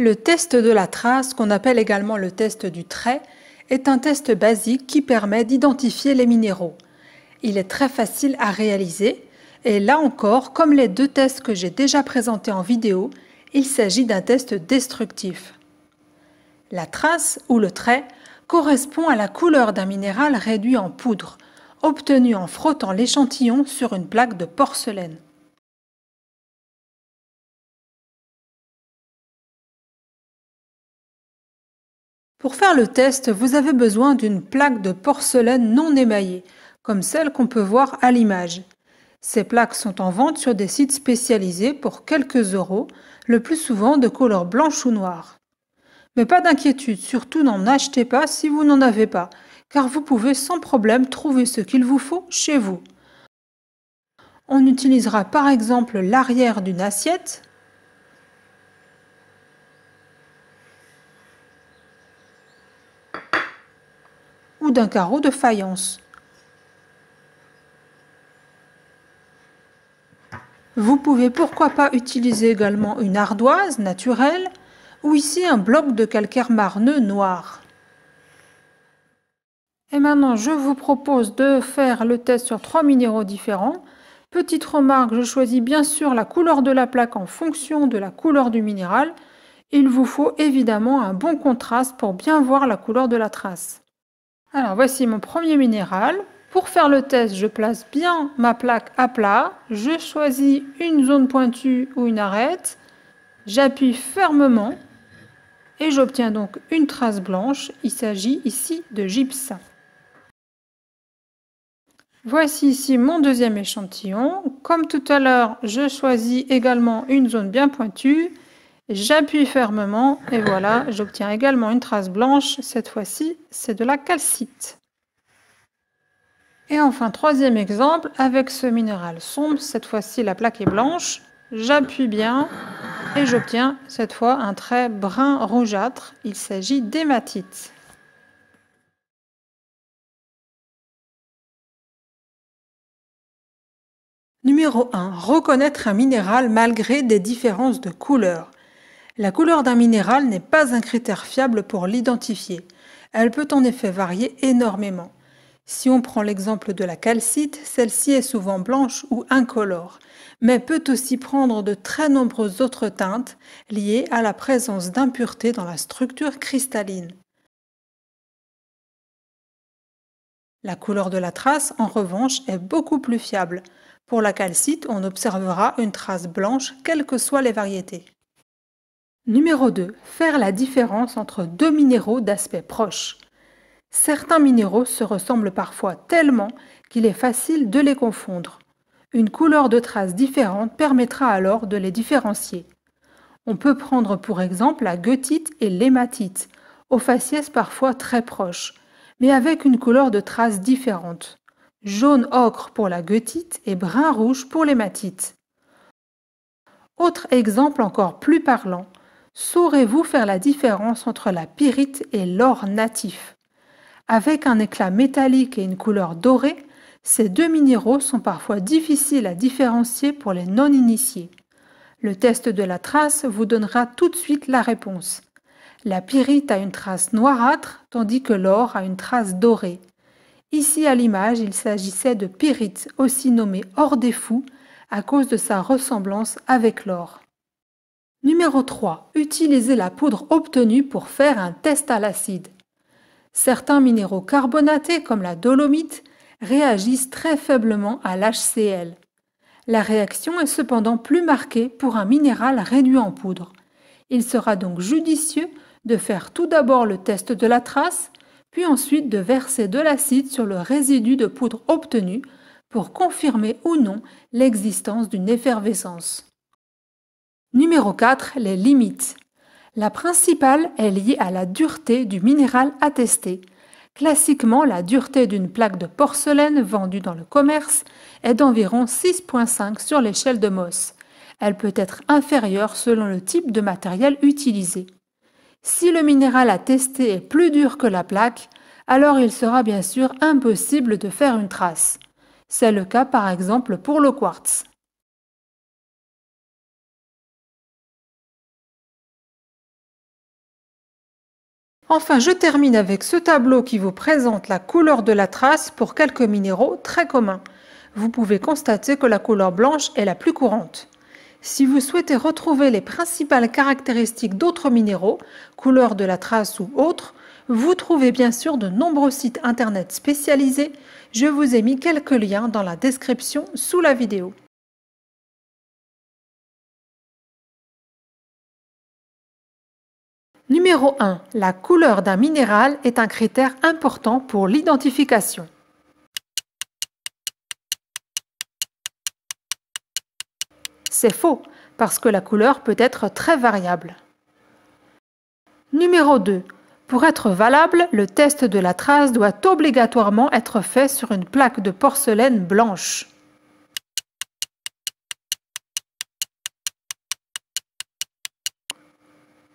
Le test de la trace, qu'on appelle également le test du trait, est un test basique qui permet d'identifier les minéraux. Il est très facile à réaliser et là encore, comme les deux tests que j'ai déjà présentés en vidéo, il s'agit d'un test destructif. La trace ou le trait correspond à la couleur d'un minéral réduit en poudre, obtenu en frottant l'échantillon sur une plaque de porcelaine. Pour faire le test, vous avez besoin d'une plaque de porcelaine non émaillée, comme celle qu'on peut voir à l'image. Ces plaques sont en vente sur des sites spécialisés pour quelques euros, le plus souvent de couleur blanche ou noire. Mais pas d'inquiétude, surtout n'en achetez pas si vous n'en avez pas, car vous pouvez sans problème trouver ce qu'il vous faut chez vous. On utilisera par exemple l'arrière d'une assiette, d'un carreau de faïence. Vous pouvez pourquoi pas utiliser également une ardoise naturelle ou ici un bloc de calcaire marneux noir. Et maintenant, je vous propose de faire le test sur trois minéraux différents. Petite remarque, je choisis bien sûr la couleur de la plaque en fonction de la couleur du minéral. Il vous faut évidemment un bon contraste pour bien voir la couleur de la trace. Alors voici mon premier minéral. Pour faire le test, je place bien ma plaque à plat. Je choisis une zone pointue ou une arête. J'appuie fermement et j'obtiens donc une trace blanche. Il s'agit ici de gypse. Voici ici mon deuxième échantillon. Comme tout à l'heure, je choisis également une zone bien pointue. J'appuie fermement et voilà, j'obtiens également une trace blanche. Cette fois-ci, c'est de la calcite. Et enfin, troisième exemple, avec ce minéral sombre, cette fois-ci la plaque est blanche. J'appuie bien et j'obtiens cette fois un trait brun rougeâtre. Il s'agit d'hématite. Numéro 1. Reconnaître un minéral malgré des différences de couleur. La couleur d'un minéral n'est pas un critère fiable pour l'identifier. Elle peut en effet varier énormément. Si on prend l'exemple de la calcite, celle-ci est souvent blanche ou incolore, mais peut aussi prendre de très nombreuses autres teintes liées à la présence d'impuretés dans la structure cristalline. La couleur de la trace, en revanche, est beaucoup plus fiable. Pour la calcite, on observera une trace blanche, quelles que soient les variétés. Numéro 2. Faire la différence entre deux minéraux d'aspect proche. Certains minéraux se ressemblent parfois tellement qu'il est facile de les confondre. Une couleur de trace différente permettra alors de les différencier. On peut prendre pour exemple la goethite et l'hématite, aux faciès parfois très proches, mais avec une couleur de trace différente. Jaune ocre pour la goethite et brun rouge pour l'hématite. Autre exemple encore plus parlant, Saurez-vous faire la différence entre la pyrite et l'or natif Avec un éclat métallique et une couleur dorée, ces deux minéraux sont parfois difficiles à différencier pour les non-initiés. Le test de la trace vous donnera tout de suite la réponse. La pyrite a une trace noirâtre tandis que l'or a une trace dorée. Ici à l'image, il s'agissait de pyrite, aussi nommée or des fous, à cause de sa ressemblance avec l'or. Numéro 3. Utilisez la poudre obtenue pour faire un test à l'acide. Certains minéraux carbonatés comme la dolomite réagissent très faiblement à l'HCl. La réaction est cependant plus marquée pour un minéral réduit en poudre. Il sera donc judicieux de faire tout d'abord le test de la trace, puis ensuite de verser de l'acide sur le résidu de poudre obtenu pour confirmer ou non l'existence d'une effervescence. Numéro 4. Les limites. La principale est liée à la dureté du minéral à tester. Classiquement, la dureté d'une plaque de porcelaine vendue dans le commerce est d'environ 6.5 sur l'échelle de Moss. Elle peut être inférieure selon le type de matériel utilisé. Si le minéral à tester est plus dur que la plaque, alors il sera bien sûr impossible de faire une trace. C'est le cas par exemple pour le quartz. Enfin, je termine avec ce tableau qui vous présente la couleur de la trace pour quelques minéraux très communs. Vous pouvez constater que la couleur blanche est la plus courante. Si vous souhaitez retrouver les principales caractéristiques d'autres minéraux, couleur de la trace ou autre, vous trouvez bien sûr de nombreux sites internet spécialisés. Je vous ai mis quelques liens dans la description sous la vidéo. Numéro 1. La couleur d'un minéral est un critère important pour l'identification. C'est faux, parce que la couleur peut être très variable. Numéro 2. Pour être valable, le test de la trace doit obligatoirement être fait sur une plaque de porcelaine blanche.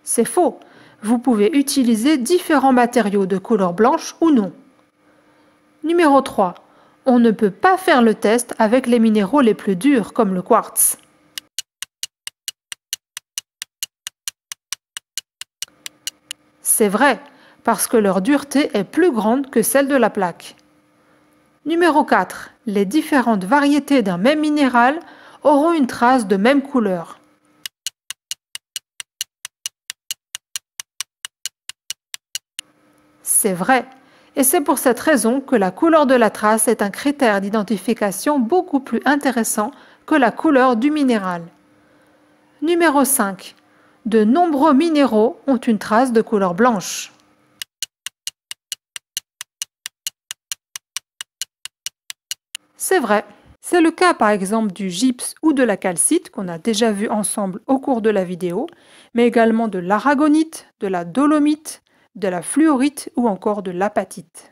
C'est faux, vous pouvez utiliser différents matériaux de couleur blanche ou non. Numéro 3. On ne peut pas faire le test avec les minéraux les plus durs comme le quartz. C'est vrai, parce que leur dureté est plus grande que celle de la plaque. Numéro 4. Les différentes variétés d'un même minéral auront une trace de même couleur. C'est vrai, et c'est pour cette raison que la couleur de la trace est un critère d'identification beaucoup plus intéressant que la couleur du minéral. Numéro 5. De nombreux minéraux ont une trace de couleur blanche. C'est vrai. C'est le cas par exemple du gypse ou de la calcite qu'on a déjà vu ensemble au cours de la vidéo, mais également de l'aragonite, de la dolomite, de la fluorite ou encore de l'apatite.